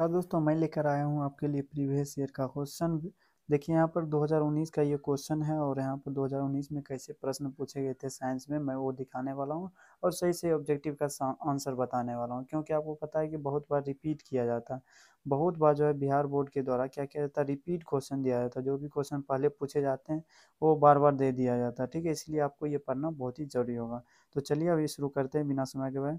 हाँ दोस्तों मैं लेकर आया हूँ आपके लिए प्रीवियस ईयर का क्वेश्चन देखिए यहाँ पर 2019 का ये क्वेश्चन है और यहाँ पर 2019 में कैसे प्रश्न पूछे गए थे साइंस में मैं वो दिखाने वाला हूँ और सही से ऑब्जेक्टिव का आंसर बताने वाला हूँ क्योंकि आपको पता है कि बहुत बार रिपीट किया जाता है बहुत बार जो है बिहार बोर्ड के द्वारा क्या किया जाता है रिपीट क्वेश्चन दिया जाता है जो भी क्वेश्चन पहले पूछे जाते हैं वो बार बार दे दिया जाता है ठीक है इसलिए आपको ये पढ़ना बहुत ही जरूरी होगा तो चलिए अभी शुरू करते हैं बिना समय के भाई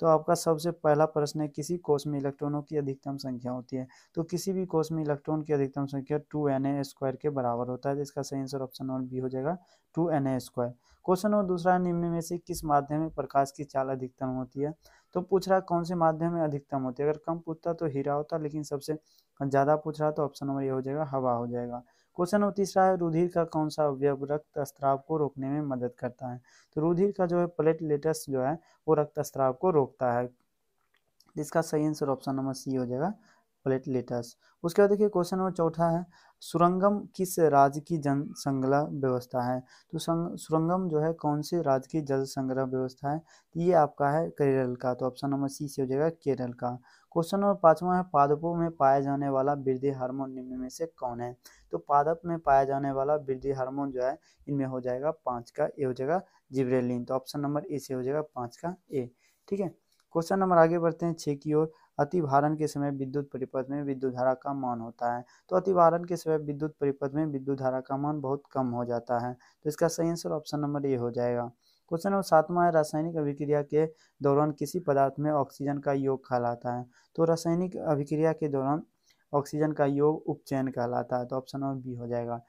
तो आपका सबसे पहला प्रश्न है किसी कोष में इलेक्ट्रॉनों की अधिकतम संख्या होती है तो किसी भी कोष में इलेक्ट्रॉन की अधिकतम संख्या टू एन ए स्क्वायर के बराबर होता है जिसका सही आंसर ऑप्शन नंबर बी हो जाएगा two N A square question number दूसरा निम्न में से किस माध्यम में प्रकाश की चाल अधिकतम होती है तो पूछ रहा कौन से माध्यम में अधिकतम होती है अगर कम पूछता तो हीरा होता लेकिन सबसे ज़्यादा पूछ रहा तो ऑप्शन नंबर ये हो जाएगा हवा हो जाएगा क्वेश्चन नंबर तीसरा है रुधिर का कौन सा अवयव रक्त स्त्राव को रोकने में मदद करता है तो रुधिर का जो है प्लेटलेटस जो है वो रक्त स्त्राव को रोकता है जिसका सही आंसर ऑप्शन नंबर सी हो जाएगा प्लेटलेटस उसके बाद देखिए क्वेश्चन नंबर चौथा है सुरंगम किस राज्य की जन संग्रह व्यवस्था है तो सुरंगम जो है कौन से राज्य की जल संग्रह व्यवस्था है तो ये आपका है केरल का तो ऑप्शन नंबर सी से हो जाएगा केरल का क्वेश्चन नंबर पाँचवा है पादपों में पाया जाने वाला वृद्धि हार्मोन निम्न में से कौन है तो पादप में पाया जाने वाला वृद्धि हार्मोन जो है इनमें हो जाएगा पाँच का ए हो जाएगा जिब्रेलिन तो ऑप्शन नंबर ए से हो जाएगा पाँच का ए ठीक है क्वेश्चन नंबर आगे बढ़ते हैं छः की ओर अतिभारण के समय विद्युत परिपथ में विद्युत धारा का मान होता है तो अतिभारण के समय विद्युत परिपथ में विद्युत धारा का मान बहुत कम हो जाता है तो इसका सही आंसर ऑप्शन नंबर ए हो जाएगा क्वेश्चन नंबर सातवां है रासायनिक अभिक्रिया के दौरान किसी पदार्थ में ऑक्सीजन का योग कहलाता है तो रासायनिक अभिक्रिया के दौरान ऑक्सीजन का योग उपचयन कहलाता है तो ऑप्शन नंबर बी हो जाएगा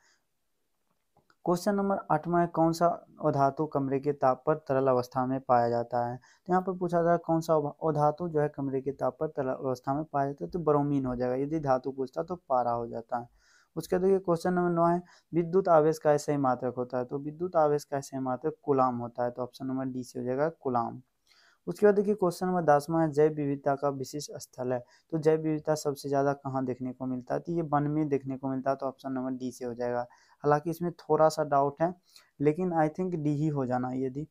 क्वेश्चन नंबर आठवा है कौन सा अधातु कमरे के ताप पर तरल अवस्था में पाया जाता है तो यहाँ पर पूछा जाए कौन सा अधातु जो है कमरे के ताप पर तरल अवस्था में पाया जाता है तो ब्रोमीन हो जाएगा यदि धातु पूछता तो पारा हो जाता है उसके देखिए क्वेश्चन नंबर नौ है विद्युत आवेश का ऐसे ही मात्रक होता है तो विद्युत आवेश का ऐसे मात्रक कुलाम होता है तो ऑप्शन नंबर डी से हो जाएगा कुलाम उसके बाद देखिए क्वेश्चन नंबर दसवा है जैव विविधता का विशेष स्थल है तो जैव विविधता सबसे ज़्यादा कहाँ देखने को मिलता है तो ये वन में देखने को मिलता है तो ऑप्शन नंबर डी से हो जाएगा हालांकि इसमें थोड़ा सा डाउट है लेकिन आई थिंक डी ही हो जाना यदि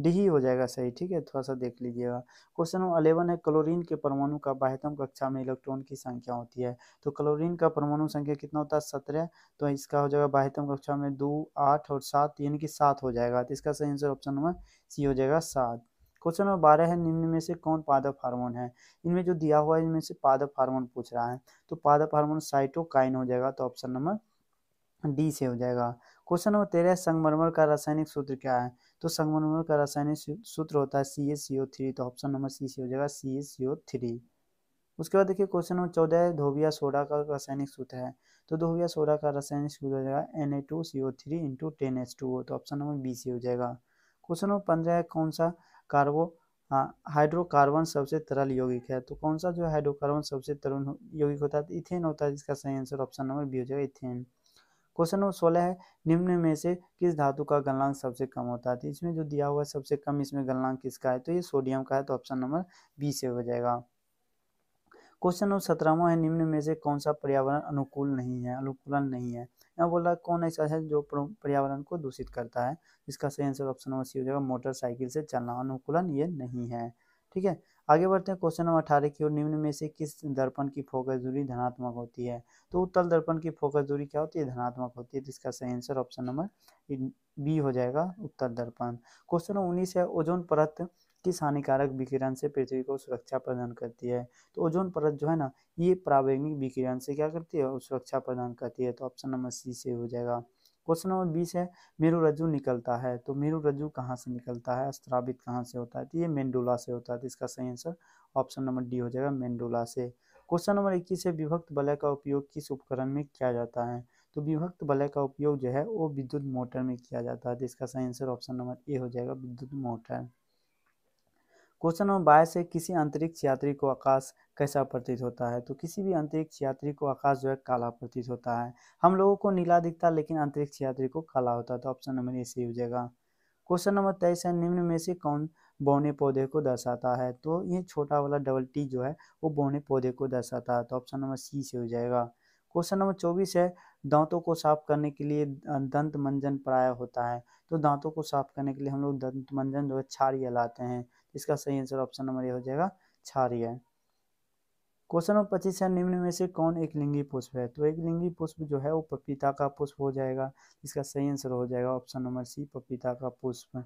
डी ही हो जाएगा सही ठीक है थोड़ा सा देख लीजिएगा क्वेश्चन नंबर अलेवन है क्लोरीन के परमाणु का बाह्यतम कक्षा में इलेक्ट्रॉन की संख्या होती है तो क्लोरीन का परमाणु संख्या कितना होता है सत्रह तो इसका हो जाएगा बाह्यतम कक्षा में दो आठ और सात यानी कि सात हो जाएगा तो इसका सही आंसर ऑप्शन नंबर सी हो जाएगा सात क्वेश्चन नंबर बारह है निम्न में से कौन पादप हार्मोन है इनमें जो दिया हुआ है इनमें से पादप हार्मोन पूछ रहा है तो पादप हार्मोन साइटोकाइन हो जाएगा तो ऑप्शन नंबर डी से हो जाएगा क्वेश्चन नंबर तेरह संगमरमर का रासायनिक सूत्र क्या है तो संगमरमर का रासायनिक सूत्र होता है सी तो ऑप्शन नंबर सी से हो जाएगा सी उसके बाद देखिए क्वेश्चन नंबर चौदह है धोबिया सोडा का रासायनिक सूत्र है तो धोबिया सोडा का रासायनिक सूत्र हो जाएगा N A two C O three into ten H two तो ऑप्शन नंबर बी सी हो जाएगा क्वेश्चन नंबर पंद्रह है कौन सा कार्बो हाँ, हाइड्रोकार्बन सबसे तरल यौगिक है तो कौन सा जो हाइड्रोकार्बन सबसे तरल यौगिक होता है तो इथेन होता है जिसका सही आंसर ऑप्शन नंबर बी हो जाएगा इथेन क्वेश्चन नंबर सोलह है निम्न में से किस धातु का गलनांक सबसे कम होता है तो इसमें जो दिया हुआ है सबसे कम इसमें गलनांक किसका है तो ये सोडियम का है तो ऑप्शन नंबर बी से हो जाएगा क्वेश्चन नंबर सत्रहवा है निम्न में से कौन सा पर्यावरण अनुकूल नहीं है अनुकूलन नहीं है यहाँ बोला कौन ऐसा है जो पर्यावरण को दूषित करता है इसका सही आंसर ऑप्शन नंबर सी हो जाएगा मोटरसाइकिल से चलना अनुकूलन ये नहीं है ठीक है आगे बढ़ते हैं क्वेश्चन नंबर अठारह की ओर निम्न में से किस दर्पण की फोकस दूरी धनात्मक होती है तो उत्तल दर्पण की फोकस दूरी क्या होती है धनात्मक होती है तो इसका सही आंसर ऑप्शन नंबर बी हो जाएगा उत्तल दर्पण क्वेश्चन नंबर उन्नीस है ओजोन परत किस हानिकारक विकिरण से पृथ्वी को सुरक्षा प्रदान करती है तो ओजोन परत जो है ना ये प्रावेगिक विकिरण से क्या करती है सुरक्षा प्रदान करती है तो ऑप्शन नंबर सी से हो जाएगा क्वेश्चन नंबर बीस है मेरु रज्जु निकलता है तो मेरु रज्जु कहाँ से निकलता है स्त्रावित कहाँ से होता है तो ये मेंडोला से होता है तो इसका सही आंसर ऑप्शन नंबर डी हो जाएगा मेंडोला से क्वेश्चन नंबर इक्कीस है विभक्त बलय का उपयोग किस उपकरण में किया जाता है तो विभक्त बलय का उपयोग जो है वो विद्युत मोटर में किया जाता है तो इसका सही आंसर ऑप्शन नंबर ए हो जाएगा विद्युत मोटर क्वेश्चन नंबर बाईस है किसी अंतरिक्ष यात्री को आकाश कैसा प्रतीत होता है तो किसी भी अंतरिक्ष यात्री को आकाश जो है काला प्रतीत होता है हम लोगों को नीला दिखता है लेकिन अंतरिक्ष यात्री को काला होता है तो ऑप्शन नंबर ए सही हो जाएगा क्वेश्चन नंबर तेईस है निम्न में से कौन बौने पौधे को दर्शाता है तो ये छोटा वाला डबल टी जो है वो बौने पौधे को दर्शाता है तो ऑप्शन नंबर सी से हो जाएगा क्वेश्चन नंबर चौबीस है दांतों को साफ करने के लिए दंत मंजन प्राय होता है तो दांतों को साफ करने के लिए हम लोग दंत मंजन जो है क्षारिय लाते हैं इसका सही आंसर ऑप्शन नंबर ये हो जाएगा क्षारिय क्वेश्चन नंबर पच्चीस है निम्न में से कौन एक लिंगी पुष्प है तो एक लिंगी पुष्प जो है वो पपीता का पुष्प हो जाएगा इसका सही आंसर हो जाएगा ऑप्शन नंबर सी पपीता का पुष्प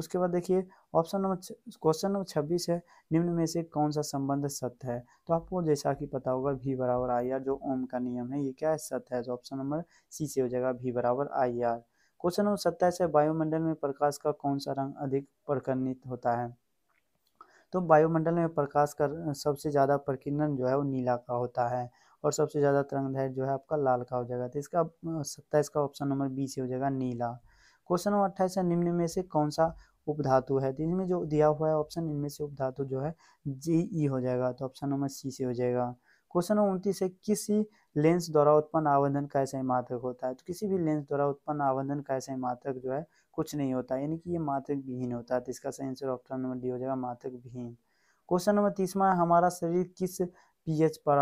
उसके बाद देखिए ऑप्शन नंबर क्वेश्चन नंबर छब्बीस है निम्न में से कौन सा संबंध सत्य है तो आपको जैसा कि पता होगा भी बराबर आई आर जो ओम का नियम है ये क्या है सत्य है तो ऑप्शन नंबर सी से हो जाएगा भी बराबर आई आर क्वेश्चन नंबर सत्ताईस है वायुमंडल में प्रकाश का कौन सा रंग अधिक प्रकरणित होता है तो वायुमंडल में प्रकाश का सबसे ज़्यादा प्रकीर्णन जो है वो नीला का होता है और सबसे ज़्यादा तरंगदैर्घ्य जो है आपका लाल का हो जाएगा तो इसका सत्ताईस का ऑप्शन नंबर बी से हो जाएगा नीला क्वेश्चन नंबर अट्ठाईस है निम्न में से कौन सा उपधातु है तो इनमें जो दिया हुआ है ऑप्शन इनमें से उपधातु जो है जी ई e हो जाएगा तो ऑप्शन नंबर सी से हो जाएगा क्वेश्चन नंबर उनतीस है किसी लेंस द्वारा उत्पन्न आवेदन का ऐसा ही मात्रक होता है तो किसी भी लेंस द्वारा उत्पन्न आवेदन का ऐसा ही मात्रक जो है कुछ नहीं होता यानी कि ये मात्रक विहीन होता है तो इसका सही आंसर ऑप्शन नंबर डी हो जाएगा मात्रक विहीन क्वेश्चन नंबर तीसवा है हमारा शरीर किस पीएच पर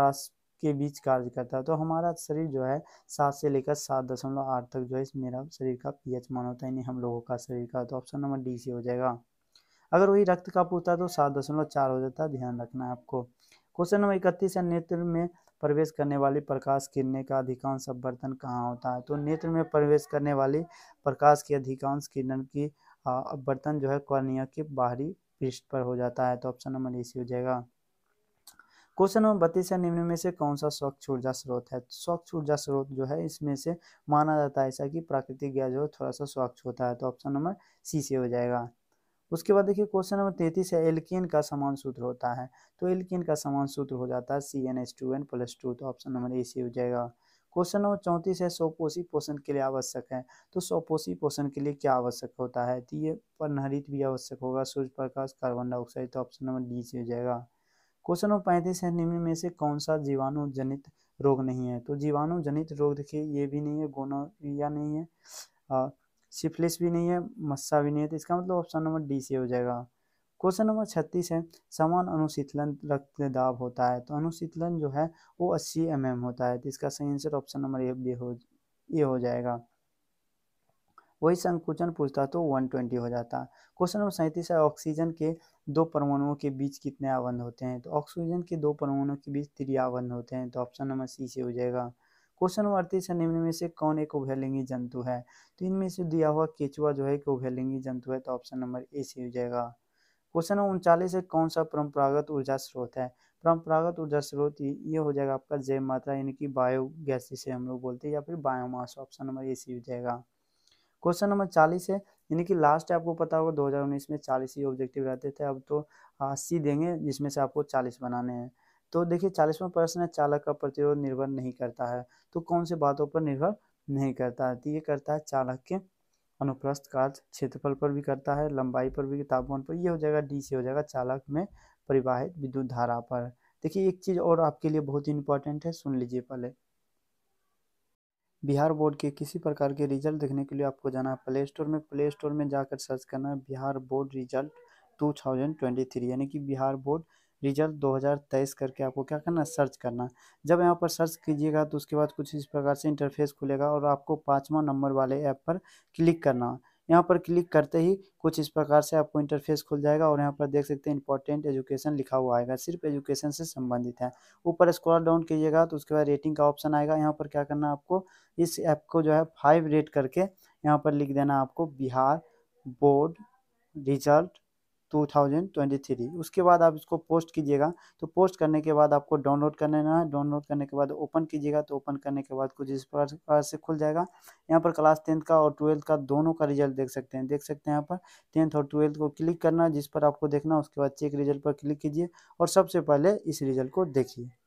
के बीच कार्य करता है तो हमारा शरीर जो है सात से लेकर सात दशमलव आठ तक जो है मेरा शरीर का पीएच मान होता है यानी हम लोगों का शरीर का तो ऑप्शन नंबर डी से हो जाएगा अगर वही रक्त का पूछता है तो सात दशमलव चार हो जाता है ध्यान रखना है आपको क्वेश्चन नंबर इकतीस है नेत्र में प्रवेश करने वाली प्रकाश किरणें का अधिकांश अपवर्तन कहाँ होता है तो नेत्र में प्रवेश करने वाली प्रकाश की अधिकांश किरण की अपवर्तन जो है कर्णिया के बाहरी पृष्ठ पर हो जाता है तो ऑप्शन नंबर ए सी हो जाएगा क्वेश्चन नंबर बत्तीस है निम्न में से कौन सा स्वच्छ ऊर्जा स्रोत है स्वच्छ ऊर्जा स्रोत जो है इसमें से माना जाता है ऐसा कि प्राकृतिक गैस जो है थोड़ा सा स्वच्छ होता है तो ऑप्शन नंबर सी से हो जाएगा उसके बाद देखिए क्वेश्चन नंबर तैतीस है एल्किन का समान सूत्र होता है तो एल्किन का समान सूत्र हो जाता है C N S two N plus two तो ऑप्शन नंबर ए से हो जाएगा क्वेश्चन नंबर चौंतीस है सोपोषी पोषण के लिए आवश्यक है तो सोपोषी पोषण के लिए क्या आवश्यक होता है तो ये पर नहरित भी आवश्यक होगा सूर्य प्रकाश कार्बन डाइऑक्साइड तो ऑप्शन नंबर डी से हो जाएगा क्वेश्चन नंबर पैंतीस है निम्न में से कौन सा जीवाणु जनित रोग नहीं है तो जीवाणु जनित रोग देखिए ये भी नहीं है गोनोरिया नहीं है आ, सिफिलिस भी नहीं है मस्सा भी नहीं है तो इसका मतलब ऑप्शन नंबर डी से हो जाएगा क्वेश्चन नंबर छत्तीस है समान अनुशीतलन रक्त दाब होता है तो अनुशीतलन जो है वो अस्सी एम एम होता है तो इसका सही आंसर ऑप्शन नंबर ए हो ये हो जाएगा वही संकुचन पूछता तो 120 हो जाता क्वेश्चन नंबर सैंतीस है ऑक्सीजन के दो परमाणुओं के बीच कितने आबंध होते हैं तो ऑक्सीजन के दो परमाणुओं के बीच त्रियाबंध होते हैं तो ऑप्शन नंबर सी से हो जाएगा क्वेश्चन नंबर अड़तीस है निम्न में से कौन एक उभयलिंगी जंतु है तो इनमें से दिया हुआ केचुआ जो है कि उभयलिंगी जंतु है तो ऑप्शन नंबर ए से हो जाएगा क्वेश्चन नंबर उनचालीस है कौन सा परंपरागत ऊर्जा स्रोत है परंपरागत ऊर्जा स्रोत ये हो जाएगा आपका जैव मात्रा यानी कि बायोगैस जिसे हम लोग बोलते हैं या फिर biomass option number A C हो जाएगा क्वेश्चन नंबर चालीस है यानी कि लास्ट आपको पता होगा 2019 में चालीस ही ऑब्जेक्टिव रहते थे अब तो अस्सी देंगे जिसमें से आपको चालीस बनाने हैं तो देखिए चालीसवा प्रश्न है चालक का प्रतिरोध निर्भर नहीं करता है तो कौन से बातों पर निर्भर नहीं करता है तो ये करता है चालक के अनुप्रस्थ कार्य क्षेत्रफल पर भी करता है लंबाई पर भी तापमान पर ये हो जाएगा डी से हो जाएगा चालक में परिवाहित विद्युत धारा पर देखिए एक चीज़ और आपके लिए बहुत ही इंपॉर्टेंट है सुन लीजिए पहले बिहार बोर्ड के किसी प्रकार के रिजल्ट देखने के लिए आपको जाना है प्ले स्टोर में प्ले स्टोर में जाकर सर्च करना है बिहार बोर्ड रिजल्ट 2023 यानी कि बिहार बोर्ड रिजल्ट 2023 करके आपको क्या करना है सर्च करना है जब यहाँ पर सर्च कीजिएगा तो उसके बाद कुछ इस प्रकार से इंटरफेस खुलेगा और आपको पाँचवा नंबर वाले ऐप पर क्लिक करना है यहाँ पर क्लिक करते ही कुछ इस प्रकार से आपको इंटरफेस खुल जाएगा और यहाँ पर देख सकते हैं इंपॉर्टेंट एजुकेशन लिखा हुआ आएगा सिर्फ एजुकेशन से संबंधित है ऊपर स्क्रॉल डाउन कीजिएगा तो उसके बाद रेटिंग का ऑप्शन आएगा यहाँ पर क्या करना आपको इस ऐप को जो है फाइव रेट करके यहाँ पर लिख देना आपको बिहार बोर्ड रिजल्ट 2023 उसके बाद आप इसको पोस्ट कीजिएगा तो पोस्ट करने के बाद आपको डाउनलोड कर लेना है डाउनलोड करने के बाद ओपन कीजिएगा तो ओपन करने के बाद कुछ इस प्रकार से खुल जाएगा यहाँ पर क्लास टेंथ का और ट्वेल्थ का दोनों का रिजल्ट देख सकते हैं देख सकते हैं यहाँ पर टेंथ और ट्वेल्थ को क्लिक करना जिस पर आपको देखना उसके बाद चेक रिजल्ट पर क्लिक कीजिए और सबसे पहले इस रिजल्ट को देखिए